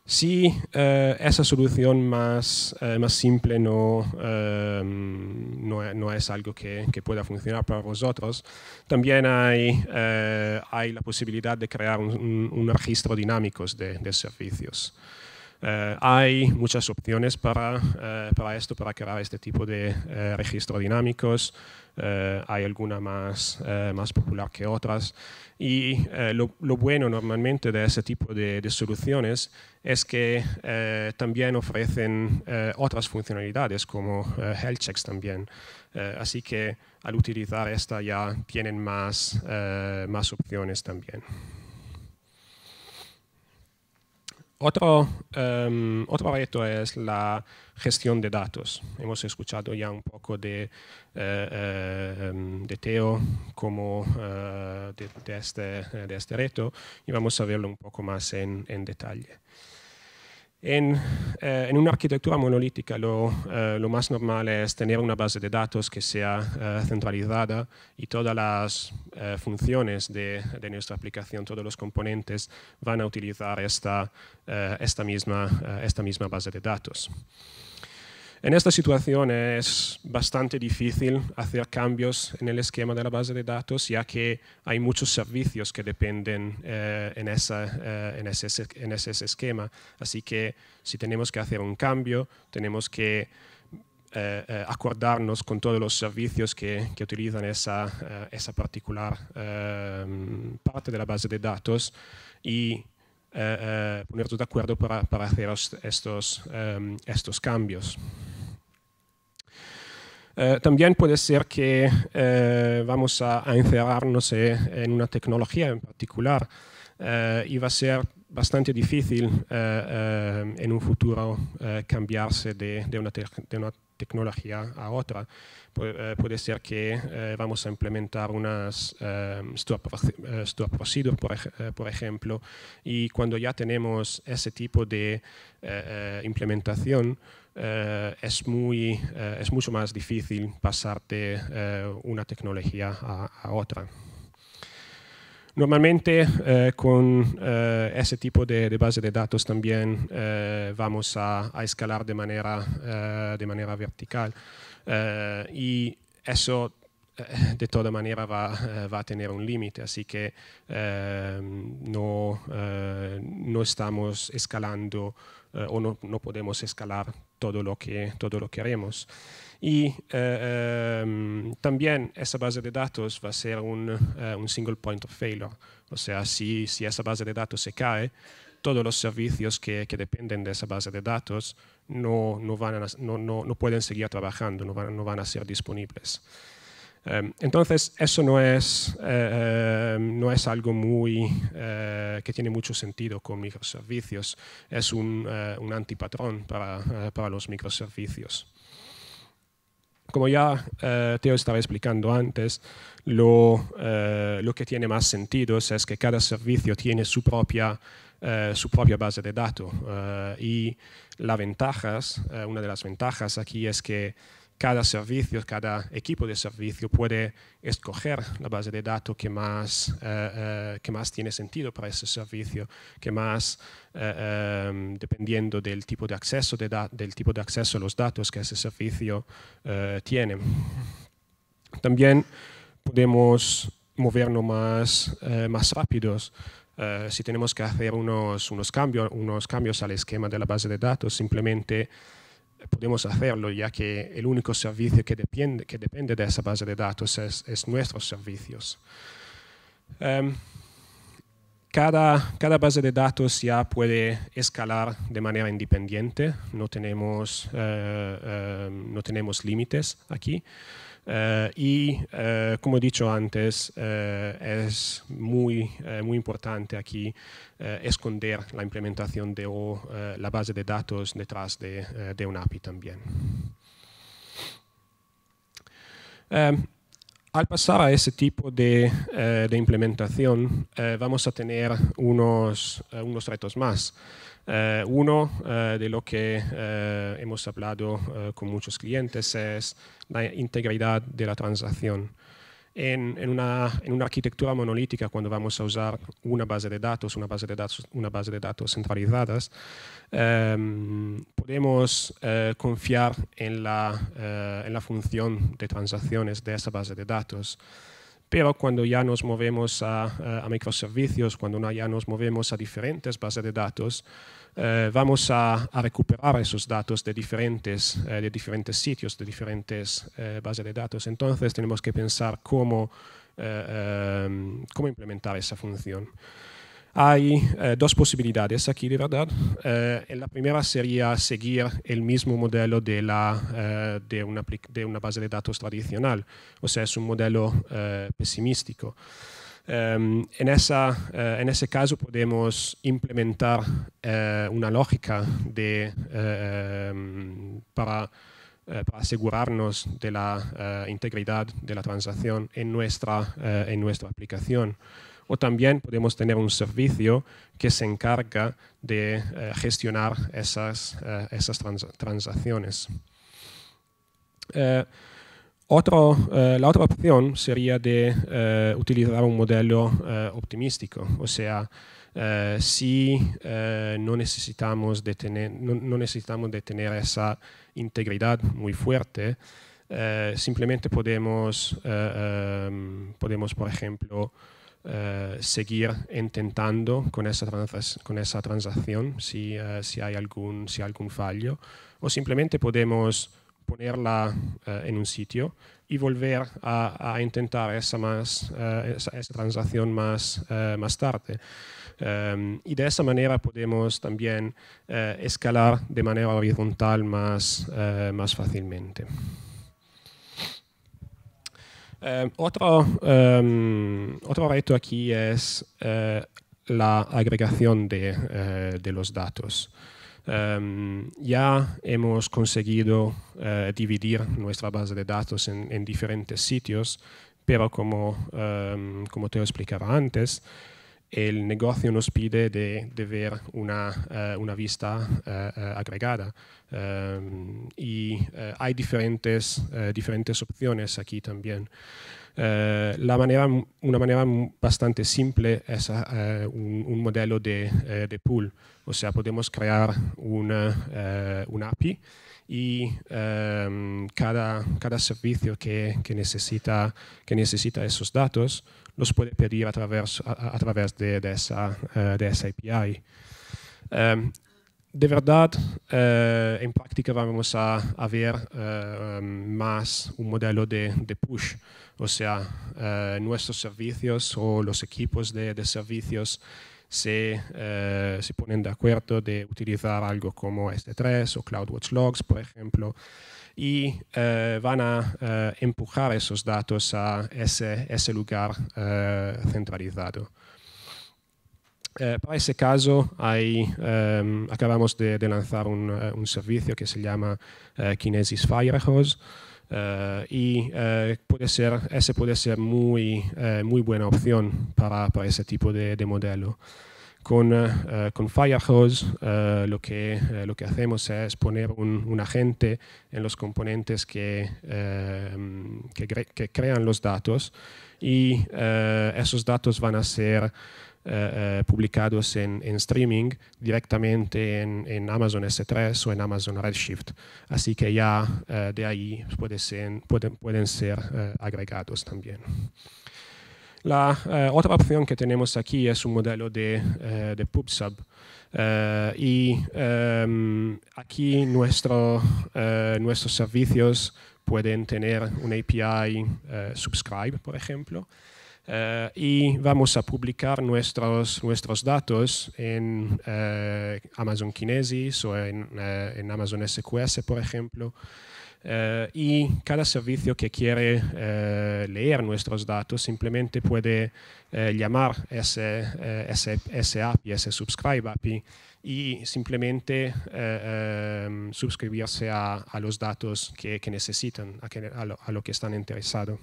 Si esa solución más, más simple no, e, es algo que, pueda funcionar para vosotros, también hay, la posibilidad de crear un, registro dinámico de servicios. Eh, hay muchas opciones eh, para, esto, para crear este tipo de eh, registros dinámicos. hay alguna más, más popular que otras. Y lo, bueno normalmente de ese tipo de, de soluciones es que también ofrecen otras funcionalidades como health checks también. así que al utilizar esta ya tienen más, más opciones también. Otro, em, otro reto es la gestión de datos. Hemos escuchado ya un poco de, eh, eh, em, Teo como eh, de, este, de, este, reto y vamos a verlo un poco más en, en detalle. Eh, en, una arquitectura monolítica eh, lo, más normal es tener una base de datos que sea eh, centralizada y todas las funciones de, nuestra aplicación, todos los componentes van a utilizar esta misma base de datos. En esta situación es bastante difícil hacer cambios en el esquema de la base de datos, ya que hay muchos servicios que dependen eh, en, esa, eh, en, ese, en ese esquema. Así que si tenemos que hacer un cambio, tenemos que eh, acordarnos con todos los servicios que, que utilizan esa, esa particular parte de la base de datos y eh, eh ponernos de acuerdo para, hacer estos, em, estos cambios. Eh, también puede ser que eh, vamos a, encerrarnos en una tecnología en particular y va a ser bastante difícil en un futuro cambiarse de, una de una tecnología a otra. Eh, puede ser que eh, vamos a implementar unas em, eh, stop, eh, por, ejemplo, y cuando ya tenemos ese tipo de implementación, es, muy, es mucho más difícil pasar de una tecnología a otra. Normalmente eh, con eh, ese tipo de, base de datos también eh, vamos a, escalar de manera, de manera vertical y eso de toda manera va, a tener un límite, así que no, estamos escalando o no, podemos escalar todo lo que, todo lo y eh, em, también esa base de datos va a ser un, eh, single point of failure. O sea, si, esa base de datos se cae, todos los servicios que, dependen de esa base de datos no, pueden seguir trabajando, no van, a ser disponibles. Em, entonces, eso no es, eh, em, algo muy, que tiene mucho sentido con microservicios, es un, antipatrón para, para los microservicios como ya eh, Teo estaba explicando antes, lo, eh, lo, que tiene más sentido es que cada servicio tiene su propia, eh, su propia base de datos. y la ventajas, una de las ventajas aquí es que cada servicio, cada equipo de servicio puede escoger la base de datos que más, eh, eh, que más tiene sentido para ese servicio, que más, eh, dependiendo del tipo de acceso, del tipo de acceso a los datos que ese servicio tiene. También podemos movernos más, más rápidos. si tenemos que hacer unos, cambios, unos cambios al esquema de la base de datos, simplemente podemos hacerlo, ya que el único servicio que depende, que depende de esa base de datos es, nuestros servicios. Em, cada, cada, base de datos ya puede escalar de manera independiente, no tenemos, eh, eh, no tenemos límites aquí. Eh, y eh, como he dicho antes, eh, es muy, importante aquí esconder la implementación de la base de datos detrás de, de un API también. al pasar a ese tipo de, implementación, vamos a tener unos, unos retos más. Eh, uno eh, de lo que eh, hemos hablado con muchos clientes es la integridad de la transacción. En, en, una, en, una, arquitectura monolítica, cuando vamos a usar una base de datos, una base de datos, una base de datos centralizadas, em, podemos confiar en la, en la función de transacciones de esa base de datos. Pero cuando ya nos movemos a, eh, a microservicios, cuando ya nos movemos a diferentes bases de datos, eh, vamos a, recuperar esos datos de diferentes, eh, de diferentes sitios, de diferentes bases de datos. Entonces tenemos que pensar cómo, cómo implementar esa función. Hay eh, dos posibilidades aquí, de verdad. Eh, la primera sería seguir el mismo modelo eh, de, una, base de datos tradicional, o sea, es un modelo pesimístico. Em, en, ese caso podemos implementar una lógica em, para, asegurarnos de la integridad de la transacción en en nuestra aplicación o también podemos tener un servicio que se encarga de eh, gestionar esas, eh, esas transacciones. Eh, la otra opción sería de utilizar un modelo optimístico, o sea, si no, necesitamos de tener, necesitamos esa integridad muy fuerte, simplemente podemos, em, podemos, por ejemplo, eh, seguir intentando con esa, transacción si, eh, si, hay algún, si hay algún fallo o simplemente podemos ponerla eh, en un sitio y volver a, intentar esa, más, esa, transacción más, más tarde. Em, y de esa manera podemos también escalar de manera horizontal más, más fácilmente. Eh, otro, em, otro reto aquí es eh, la agregación de, eh, los datos. Em, ya hemos conseguido dividir nuestra base de datos en, diferentes sitios, pero como, em, como te lo explicaba antes, el negocio nos pide de, ver una, eh, una vista eh, eh, agregada. y hay diferentes, opciones aquí también. la manera, una manera bastante simple es un, modelo de, de, pool. O sea, podemos crear una, API y cada, cada servicio que, que necesita esos datos los puede pedir a través, de, esa, eh, API. Em, de verdad, eh, en práctica vamos a, ver eh, más un modelo de, push, o sea, nuestros servicios o los equipos de, de servicios se, ponen de acuerdo de utilizar algo como S3 o CloudWatch Logs, por ejemplo, y eh, van a eh, empujar esos datos a ese, lugar eh, centralizado. para ese caso em, acabamos de, lanzar un, servicio que se llama Kinesis Firehose y puede ese puede ser muy, muy buena opción para, ese tipo de modelo. Con, eh, eh, con Firehose eh, lo, que, hacemos es poner un, agente en los componentes que, em, que, crean los datos y esos datos van a ser publicados en, streaming directamente en, Amazon S3 o en Amazon Redshift. Así que ya de ahí pueden ser agregados también. La eh, otra opción que tenemos aquí es un modelo de, eh, de PubSub. Eh, y em, aquí nuestros servicios pueden tener una API subscribe, por ejemplo. y vamos a publicar nuestros, nuestros datos en Amazon Kinesis o en, en Amazon SQS, por ejemplo. Eh, y cada servicio que quiere eh, leer nuestros datos simplemente puede eh, llamar ese, ese, ese subscribe API y simplemente em, suscribirse a, los datos que, necesitan, a, a lo que están interesados.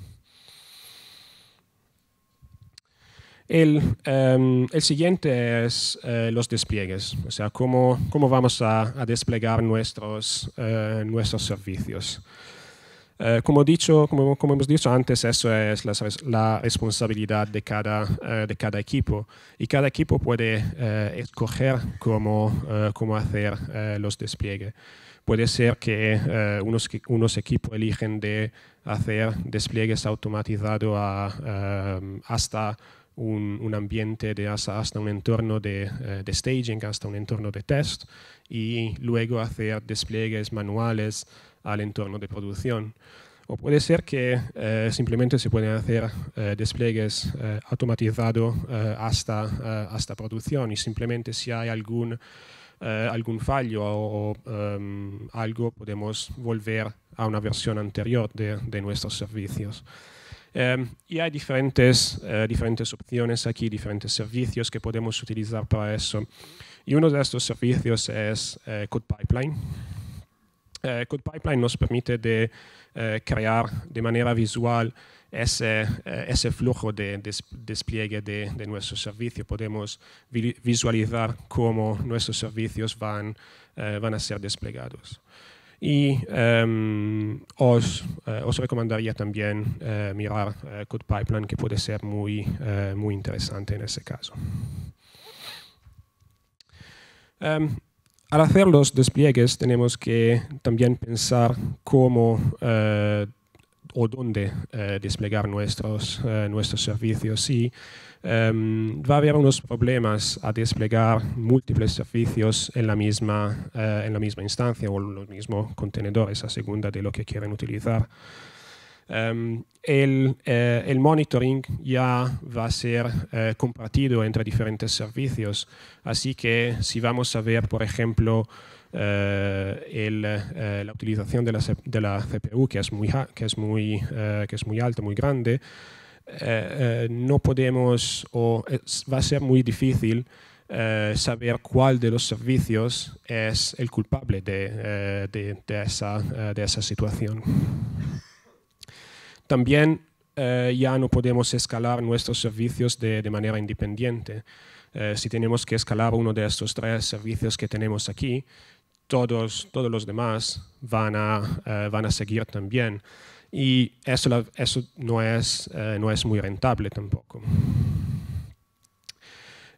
Em, el, siguiente es eh, los despliegues, o sea, cómo, cómo vamos a, desplegar nuestros, eh, nuestros servicios. Eh, como, dicho, como, hemos dicho antes, eso es la, responsabilidad de cada, de cada equipo y cada equipo puede escoger cómo, cómo hacer los despliegues puede ser que unos, unos equipos eligen de hacer despliegues automatizados em, hasta un, ambiente de hasta, un entorno eh, de, staging, hasta un entorno de test y luego hacer despliegues manuales al entorno de producción. O puede ser que eh, simplemente se pueden hacer eh, despliegues automatizados hasta, hasta producción y simplemente si hay algún algún fallo o, em, algo, podemos volver a una versión anterior de, de nuestros servicios. Em, y hay eh, diferentes, opciones aquí, diferentes servicios que podemos utilizar para eso. Y uno de estos servicios es eh, CodePipeline Pipeline. Eh, Code Pipeline nos permite de, eh, crear de manera visual ese, flujo de despliegue de, de, nuestro servicio. Podemos visualizar cómo nuestros servicios van a ser desplegados. Y em, eh, os, recomendaría también eh, mirar eh, Pipeline, que puede ser muy, interesante en ese caso. Em, al hacer los despliegues tenemos que también pensar cómo o dónde desplegar nuestros, nuestros servicios y Em, va a haber unos problemas a desplegar múltiples servicios en la misma, eh, en la misma instancia o en los mismos contenedores a segunda de lo que quieren utilizar. Em, el, eh, el, monitoring ya va a ser eh, compartido entre diferentes servicios, así que si vamos a ver, por ejemplo, el, la utilización de la, de la, CPU, que es muy, que es muy, que es muy alta, muy grande, eh, eh, no podemos o va a ser muy difícil eh, saber cuál de los servicios es el culpable de, esa, situación. También ya no podemos escalar nuestros servicios de manera independiente. si tenemos que escalar uno de estos tres servicios que tenemos aquí, todos, los demás van a, van a seguir también. Y eso, no, es, eh, no es muy rentable tampoco.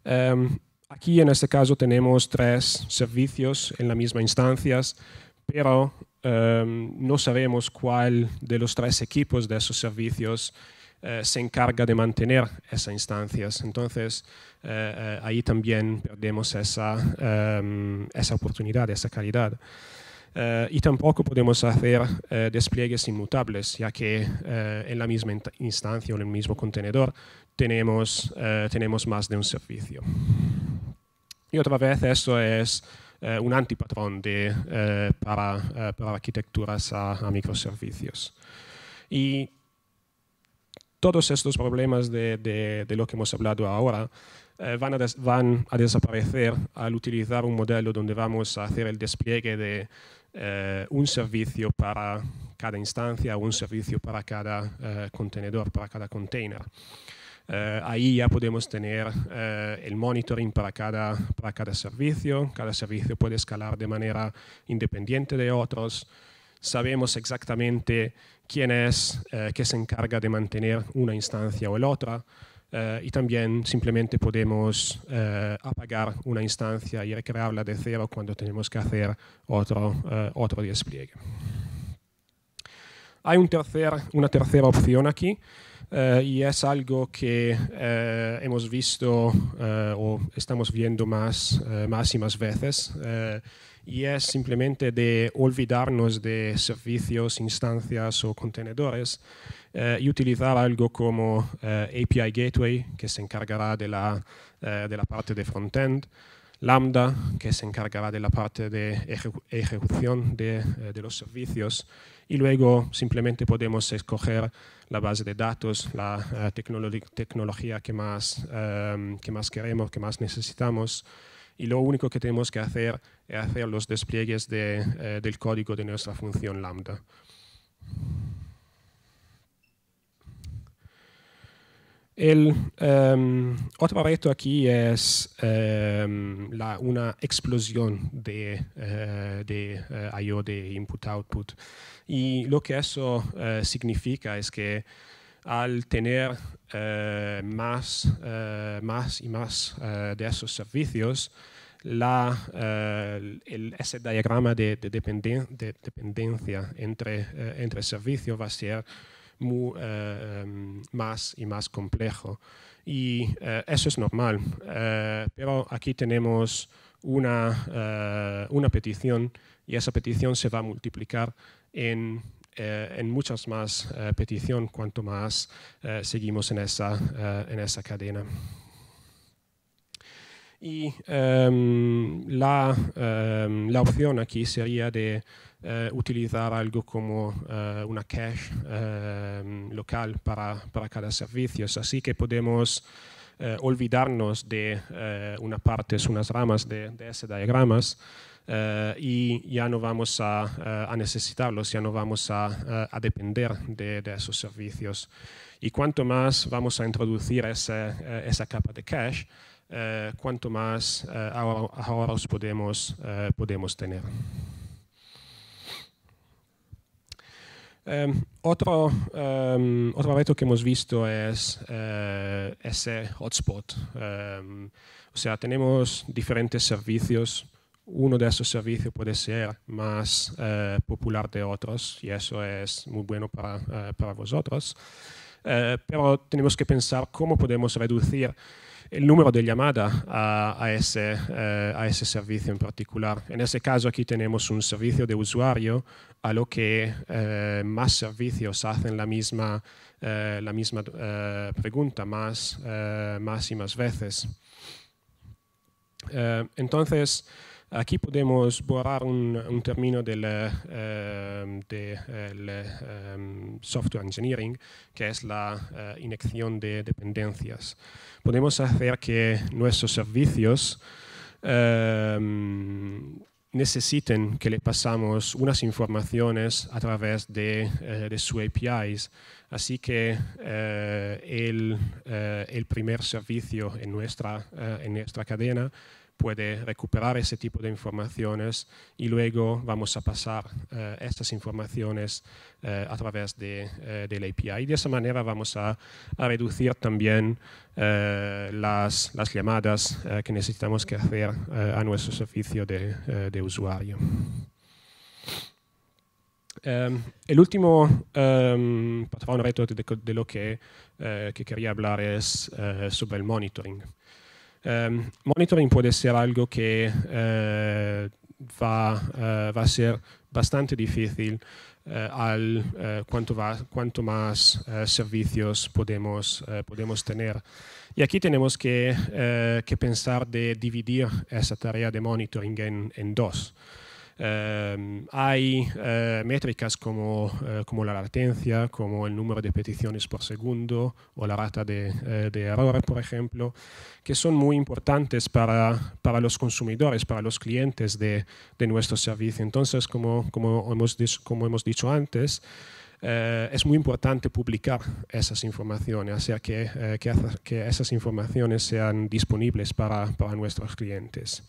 Em, aquí en este caso tenemos tres servicios en la misma instancias pero em, no sabemos cuál de los tres equipos de esos servicios eh, se encarga de mantener esas instancias. Entonces, eh, ahí también perdemos esa, em, esa oportunidad, esa calidad. Eh, y tampoco podemos hacer eh, despliegues inmutables, ya que eh, en la misma instancia o en el mismo contenedor tenemos, tenemos más de un servicio. Y otra vez, esto es un antipatrón de, para, arquitecturas a, microservicios. Y todos estos problemas de, lo que hemos hablado ahora Van a, van, a desaparecer al utilizar un modelo donde vamos a hacer el despliegue de eh, un servicio para cada instancia, un servicio para cada eh, contenedor, para cada container. Eh, ahí ya podemos tener el monitoring para cada, para cada servicio. Cada servicio puede escalar de manera independiente de otros. Sabemos exactamente quién es que se encarga de mantener una instancia o la otra. Eh, y también simplemente podemos eh, apagar una instancia y recrearla de cero cuando tenemos que hacer otro, eh, otro despliegue. Hay un tercer, una tercera opción aquí y es algo que hemos visto o estamos viendo más, más y más veces y es simplemente de olvidarnos de servicios, instancias o contenedores eh, y utilizar algo como eh, API Gateway, que se encargará de la, eh, de la parte de frontend, Lambda, que se encargará de la parte de ejecución de, eh, de, los servicios, y luego simplemente podemos escoger la base de datos, la tecnología que más, que más queremos, que más necesitamos, y lo único que tenemos que hacer es hacer los despliegues de, eh, del código de nuestra función lambda. El em, otro reto aquí es em, una explosión de, eh, de eh, I.O. de input-output. Y lo que eso significa es que al tener eh, más, eh, más y más eh, de esos servicios, la, ese diagrama de, de dependencia entre, entre servicios va a ser más y más complejo. Y eso es normal, pero aquí tenemos una, una petición y esa petición se va a multiplicar en eh, en muchas más eh, peticiones cuanto más eh, seguimos eh, en esa, cadena. Y em, em, la, opción aquí sería de utilizar algo como una cache em, local para, cada servicio. Así que podemos olvidarnos de unas parte unas ramas de, de ese diagramas eh, y ya no vamos eh, a, necesitarlos, ya no vamos a, eh, depender de, esos servicios. Y cuanto más vamos a introducir esa capa de cache, cuanto más ahora ahorros podemos, podemos tener. Em, otro, em, otro reto que hemos visto es ese hotspot. Em, o sea, tenemos diferentes servicios uno de esos servicios puede ser más eh, popular de otros y eso es muy bueno para, eh, vosotros. Eh, pero tenemos que pensar cómo podemos reducir el número de llamadas a, ese, a servicio en particular. En ese caso aquí tenemos un servicio de usuario a lo que más servicios hacen la misma, la misma pregunta más, más y más veces. entonces, Aquí podemos borrar un, término del eh, em, em, software engineering, que es la eh, inyección de dependencias. Podemos hacer que nuestros servicios em, necesiten que le pasamos unas informaciones a través de, eh, sus APIs. Así que el, primer servicio en en nuestra cadena puede recuperar ese tipo de informaciones y luego vamos a pasar eh, estas informaciones eh, a través de, eh, la API. Y de esa manera vamos a, reducir también las, llamadas que necesitamos que hacer a nuestro servicio de, usuario. Em, el último em, reto de, lo que, que quería hablar es sobre el monitoring. Ehm, monitoring puede ser algo que eh, eh, va, a ser bastante difícil eh, al cuanto, más servicios podemos, tener. Y aquí tenemos que, pensar de dividir esa tarea de monitoring en dos. Em, hay eh, métricas como, eh, como, la latencia, como el número de peticiones por segundo o la rata de, eh, de error, por ejemplo, que son muy importantes para, para los consumidores, para los clientes de, de nuestro servicio. Entonces, como, como, hemos, como hemos dicho antes, es muy importante publicar esas informaciones, hacer que, que, que esas informaciones sean disponibles para, para nuestros clientes.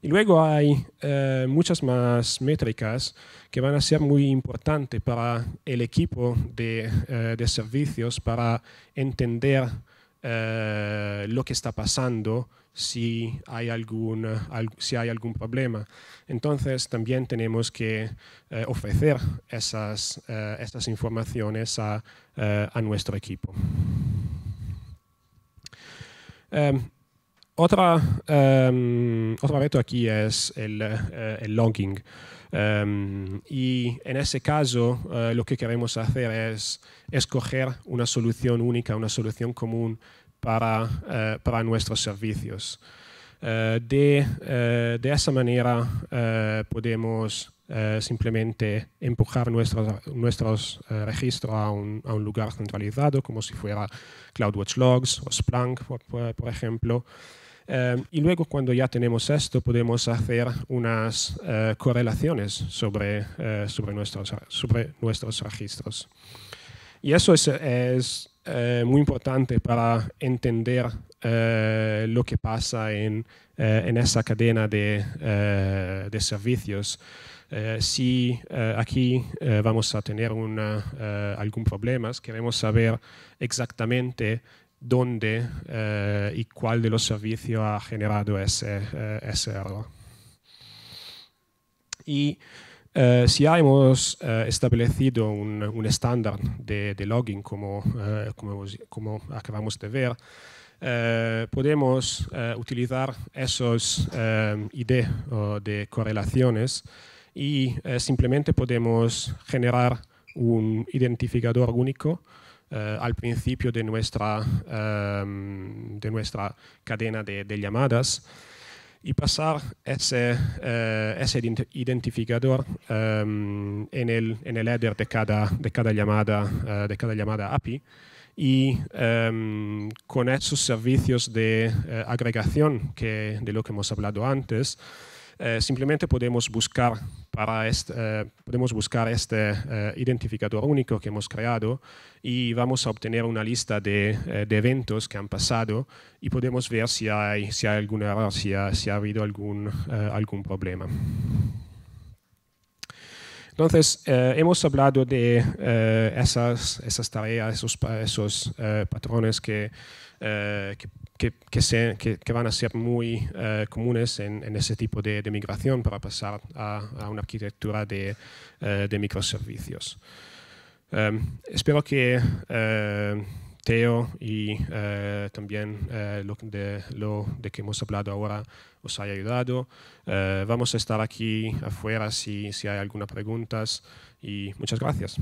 Y luego hay eh, muchas más métricas que van a ser muy importantes para el equipo de, eh, servicios para entender eh, lo que está pasando si hay, algún, si hay algún problema. Entonces también tenemos que ofrecer esas, estas informaciones a, nuestro equipo. Em, otra, em, otro reto aquí es el, eh, logging. Em, y en ese caso, eh, lo que queremos hacer es escoger una solución única, una solución común para, eh, nuestros servicios. de, de, esa manera podemos simplemente empujar nuestros, registros a un, lugar centralizado, como si fuera CloudWatch Logs o Splunk, por ejemplo. Em, y luego cuando ya tenemos esto podemos hacer unas eh, correlaciones sobre, eh, sobre, nuestros, sobre nuestros registros. Y eso es, eh, muy importante para entender lo que pasa en, en esa cadena de, de servicios. si aquí vamos a tener algún problema, queremos saber exactamente dónde eh, y cuál de los servicios ha generado ese, eh, error. Y eh, si ya hemos establecido un, estándar de, de, logging, como, como, acabamos de ver, podemos utilizar esos ID de correlaciones y simplemente podemos generar un identificador único eh, al principio de nuestra, ehm, de nuestra cadena de, de, llamadas y pasar ese, eh, identificador ehm, en, el, en el header de cada, de cada, llamada, eh, de cada llamada API y ehm, con esos servicios de agregación que, de lo que hemos hablado antes, eh, simplemente podemos buscar, para este, podemos buscar este eh, identificador único que hemos creado y vamos a obtener una lista de, eventos que han pasado y podemos ver si hay, si hay algún error, si ha, habido algún, algún problema. Entonces, hemos hablado de esas, esas, tareas, esos, esos patrones que, que, que, se, van a ser muy eh, comunes en, ese tipo de, migración para pasar a, a una arquitectura de, eh, de microservicios. Em, espero que eh, Teo y también lo de, lo, de, que hemos hablado ahora os haya ayudado. vamos a estar aquí afuera si, si hay algunas preguntas y muchas gracias.